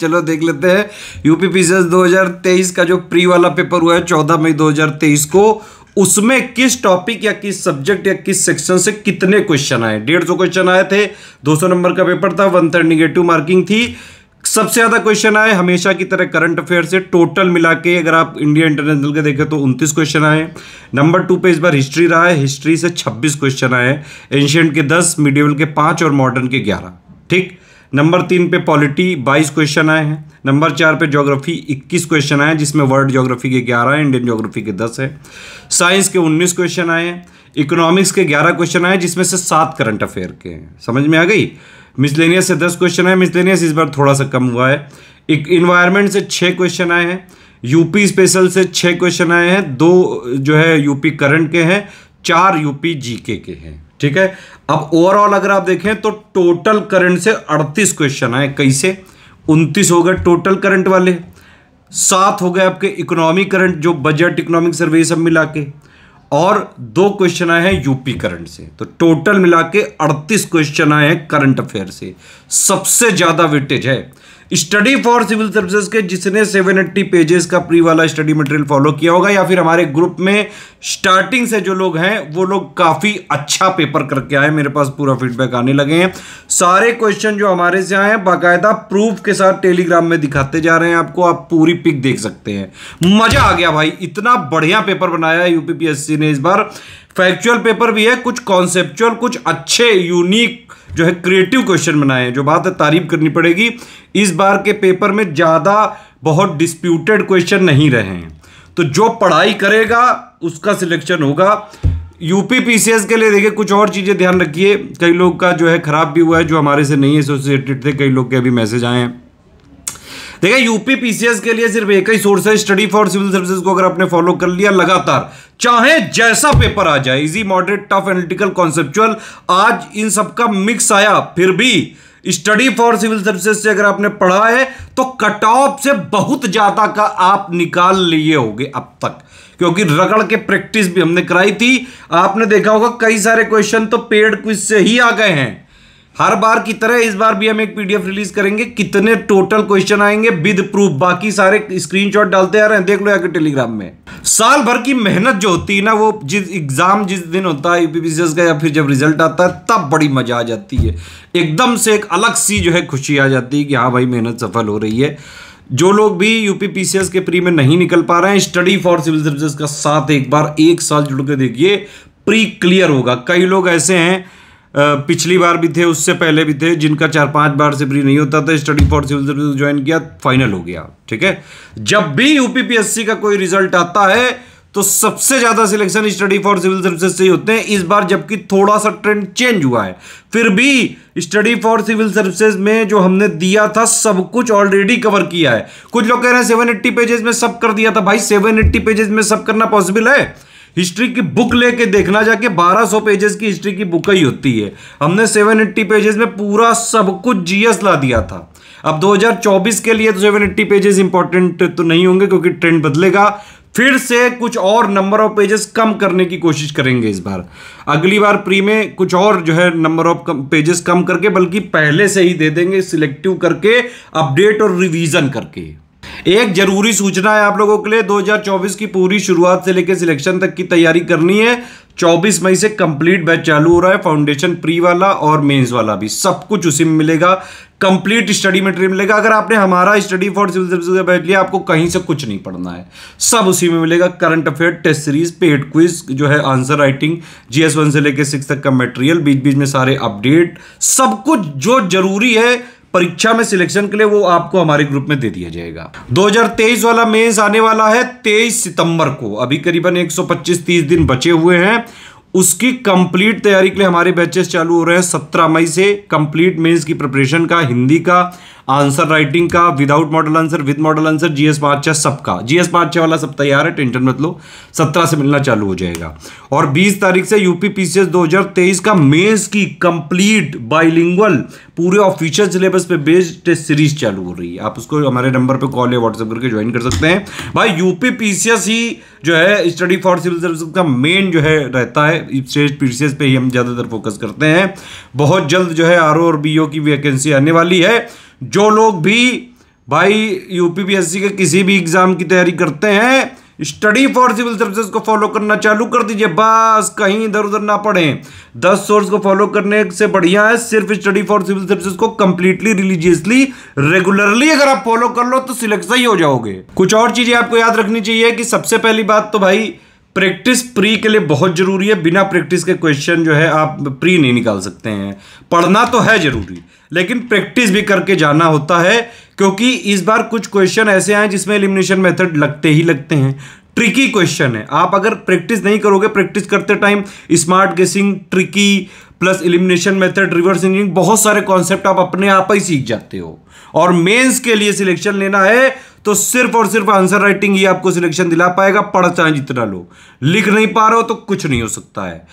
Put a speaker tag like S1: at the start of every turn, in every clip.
S1: चलो देख लेते हैं यूपी पीसीएस 2023 का जो प्री वाला पेपर हुआ है 14 मई 2023 को उसमें किस टॉपिक या किस सब्जेक्ट या किस सेक्शन से कितने क्वेश्चन आए डेढ़ सौ क्वेश्चन आए थे 200 नंबर का पेपर था वन थर्ड निगेटिव मार्किंग थी सबसे ज्यादा क्वेश्चन आए हमेशा की तरह करंट अफेयर से टोटल मिला के अगर आप इंडिया इंटरनेशनल के देखें तो 29 क्वेश्चन आए नंबर टू पे इस बार हिस्ट्री रहा है हिस्ट्री से 26 क्वेश्चन आए एंशियंट के 10 मीडियवल के 5 और मॉडर्न के 11 ठीक नंबर तीन पे पॉलिटी बाईस क्वेश्चन आए हैं नंबर चार पे ज्योग्राफी इक्कीस क्वेश्चन आए हैं जिसमें वर्ल्ड ज्योग्राफी के ग्यारह हैं इंडियन ज्योग्राफी के दस हैं साइंस के उन्नीस क्वेश्चन आए हैं इकोनॉमिक्स के ग्यारह क्वेश्चन आए जिसमें से सात करंट अफेयर के हैं समझ में आ गई मिसलेनियस से दस क्वेश्चन आए मिसलेनियस इस बार थोड़ा सा कम हुआ है एक इन्वायरमेंट से छः क्वेश्चन आए हैं यूपी स्पेशल से छः क्वेश्चन आए हैं दो जो है यूपी करंट के हैं चार यूपी जीके के हैं ठीक है अब ओवरऑल अगर आप देखें तो टोटल करंट से 38 क्वेश्चन आए कैसे 29 हो गए टोटल करंट वाले सात हो गए आपके इकोनॉमी करंट जो बजट इकोनॉमिक सर्वे सब मिला के और दो क्वेश्चन आए हैं यूपी करंट से तो टोटल मिला के अड़तीस क्वेश्चन आए हैं करंट अफेयर से सबसे ज़्यादा वेटेज है स्टडी फॉर सिविल सर्विसेज के जिसने 780 पेजेस का प्री वाला स्टडी मटेरियल फॉलो किया होगा या फिर हमारे ग्रुप में स्टार्टिंग से जो लोग हैं वो लोग काफ़ी अच्छा पेपर करके आए मेरे पास पूरा फीडबैक आने लगे हैं सारे क्वेश्चन जो हमारे से आए हैं बाकायदा प्रूफ के साथ टेलीग्राम में दिखाते जा रहे हैं आपको आप पूरी पिक देख सकते हैं मज़ा आ गया भाई इतना बढ़िया पेपर बनाया है यूपीपीएससी ने इस बार फैक्चुअल पेपर भी है कुछ कॉन्सेप्चुअल कुछ अच्छे यूनिक जो है क्रिएटिव क्वेश्चन बनाए हैं जो बात है तारीफ करनी पड़ेगी इस बार के पेपर में ज़्यादा बहुत डिस्प्यूटेड क्वेश्चन नहीं रहे हैं तो जो पढ़ाई करेगा उसका सिलेक्शन होगा यूपी पीसीएस के लिए देखिए कुछ और चीज़ें ध्यान रखिए कई लोग का जो है ख़राब भी हुआ है जो हमारे से नहीं एसोसिएटेड थे कई लोग के अभी मैसेज आए हैं देखिए यूपी पीसीएस के लिए सिर्फ एक ही सोर्स है स्टडी फॉर सिविल सर्विसेज को अगर आपने फॉलो कर लिया लगातार चाहे जैसा पेपर आ जाए easy moderate tough analytical conceptual आज इन सबका मिक्स आया फिर भी स्टडी फॉर सिविल सर्विसेज से अगर आपने पढ़ा है तो कट ऑफ से बहुत ज्यादा का आप निकाल लिए होंगे अब तक क्योंकि रगड़ के प्रैक्टिस भी हमने कराई थी आपने देखा होगा कई सारे क्वेश्चन तो पेड क्विज से ही आ गए हैं हर बार की तरह इस बार भी हम एक पीडीएफ रिलीज करेंगे कितने टोटल क्वेश्चन आएंगे विद प्रूफ बाकी सारे स्क्रीनशॉट डालते आ रहे हैं देख लो आके टेलीग्राम में साल भर की मेहनत जो होती है ना वो जिस एग्जाम जिस दिन होता है यूपीपीसीएस का या फिर जब रिजल्ट आता है तब बड़ी मजा आ जाती है एकदम से एक अलग सी जो है खुशी आ जाती है कि हाँ भाई मेहनत सफल हो रही है जो लोग भी यूपीपीसीएस के प्री में नहीं निकल पा रहे हैं स्टडी फॉर सिविल सर्विसेज का साथ एक बार एक साल जुड़ के देखिए प्री क्लियर होगा कई लोग ऐसे हैं पिछली बार भी थे उससे पहले भी थे जिनका चार पांच बार से फ्री नहीं होता था study for civil service join किया फाइनल हो गया ठीक है जब भी यूपीपीएससी का कोई रिजल्ट आता है तो सबसे ज्यादा selection study for civil services से ही होते हैं इस बार जबकि थोड़ा सा ट्रेंड चेंज हुआ है फिर भी स्टडी फॉर सिविल सर्विसेज में जो हमने दिया था सब कुछ ऑलरेडी कवर किया है कुछ लोग कह रहे हैं सेवन एट्टी पेजेस में सब कर दिया था भाई सेवन एट्टी पेजेस में सब करना पॉसिबल है हिस्ट्री की बुक लेके देखना जाके 1200 पेजेस की हिस्ट्री की बुक ही होती है हमने 780 पेजेस में पूरा सब कुछ जीएस ला दिया था अब 2024 के लिए तो 780 पेजेस इंपॉर्टेंट तो नहीं होंगे क्योंकि ट्रेंड बदलेगा फिर से कुछ और नंबर ऑफ पेजेस कम करने की कोशिश करेंगे इस बार अगली बार प्री में कुछ और जो है नंबर ऑफ पेजेस कम करके बल्कि पहले से ही दे देंगे सिलेक्टिव करके अपडेट और रिवीजन करके एक जरूरी सूचना है आप लोगों के लिए 2024 की पूरी शुरुआत से लेकर सिलेक्शन तक की तैयारी करनी है 24 मई से कंप्लीट बैच चालू हो रहा है फाउंडेशन प्री वाला और मेंस वाला भी सब कुछ उसी में मिलेगा कंप्लीट स्टडी मटेरियल मिलेगा अगर आपने हमारा स्टडी फॉर सिविल सर्विस का बैच लिया आपको कहीं से कुछ नहीं पढ़ना है सब उसी में मिलेगा current affair test series paid quiz जो है आंसर राइटिंग जीएस वन से लेकर सिक्स तक का मटेरियल बीच बीच में सारे अपडेट सब कुछ जो जरूरी है परीक्षा में सिलेक्शन के लिए वो आपको हमारे ग्रुप में दे दिया जाएगा 2023 वाला मेंस आने वाला है 23 सितंबर को अभी करीबन 125-30 दिन बचे हुए हैं उसकी कंप्लीट तैयारी के लिए हमारे बैचेस चालू हो रहे हैं 17 मई से कंप्लीट मेंस की प्रिपरेशन का हिंदी का आंसर राइटिंग का without model answer with model answer GS पाचा सबका जीएस पाचा वाला सब तैयार है टेंशन मत लो सत्रह से मिलना चालू हो जाएगा और बीस तारीख से यूपी पीसीएस 2023 का मेंस की कंप्लीट बाइलिंगुअल पूरे ऑफिशियल सिलेबस पे बेस्ड टेस्ट सीरीज चालू हो रही है आप उसको हमारे नंबर पर कॉल या व्हाट्सएप करके ज्वाइन कर सकते हैं भाई यूपी पीसीएस ही जो है स्टडी फॉर सिविल सर्विस का मेन जो है रहता है स्टेट पीसीएस पे ही हम ज़्यादातर फोकस करते हैं बहुत जल्द जो है आर और बी की वैकेंसी आने वाली है जो लोग भी भाई यूपीपीएससी के किसी भी एग्ज़ाम की तैयारी करते हैं स्टडी फॉर सिविल सर्विसेज को फॉलो करना चालू कर दीजिए बस कहीं इधर उधर ना पढ़े दस सोर्स को फॉलो करने से बढ़िया है सिर्फ स्टडी फॉर सिविल सर्विसेज को कंप्लीटली रिलीजियसली रेगुलरली अगर आप फॉलो कर लो तो सिलेक्ट सही हो जाओगे कुछ और चीजें आपको याद रखनी चाहिए कि सबसे पहली बात तो भाई प्रैक्टिस प्री के लिए बहुत जरूरी है बिना प्रैक्टिस के क्वेश्चन जो है आप प्री नहीं निकाल सकते हैं पढ़ना तो है जरूरी लेकिन प्रैक्टिस भी करके जाना होता है क्योंकि इस बार कुछ क्वेश्चन ऐसे आए जिसमें एलिमिनेशन मेथड लगते ही लगते हैं ट्रिकी क्वेश्चन है आप अगर प्रैक्टिस नहीं करोगे प्रैक्टिस करते time smart guessing tricky plus elimination method reverse engineering बहुत सारे कॉन्सेप्ट आप अपने आप ही सीख जाते हो और मेंस के लिए सिलेक्शन लेना है तो सिर्फ और सिर्फ आंसर राइटिंग ही आपको सिलेक्शन दिला पाएगा पढ़ चाहे जितना लो लिख नहीं पा रहे हो तो कुछ नहीं हो सकता है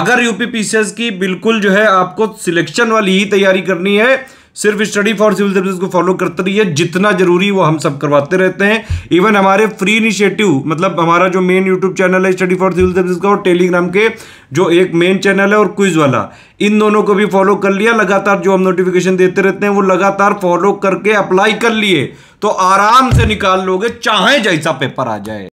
S1: अगर यूपीपीसीएस की बिल्कुल जो है आपको सिलेक्शन वाली ही तैयारी करनी है सिर्फ स्टडी फॉर सिविल सर्विस को फॉलो करते रहिए जितना जरूरी वो हम सब करवाते रहते हैं इवन हमारे फ्री इनिशिएटिव मतलब हमारा जो मेन यूट्यूब चैनल है स्टडी फॉर सिविल सर्विस का और टेलीग्राम के जो एक मेन चैनल है और क्विज वाला इन दोनों को भी फॉलो कर लिया लगातार जो हम नोटिफिकेशन देते रहते हैं वो लगातार फॉलो करके अप्लाई कर लिए तो आराम से निकाल लोगे चाहे जैसा पेपर आ जाए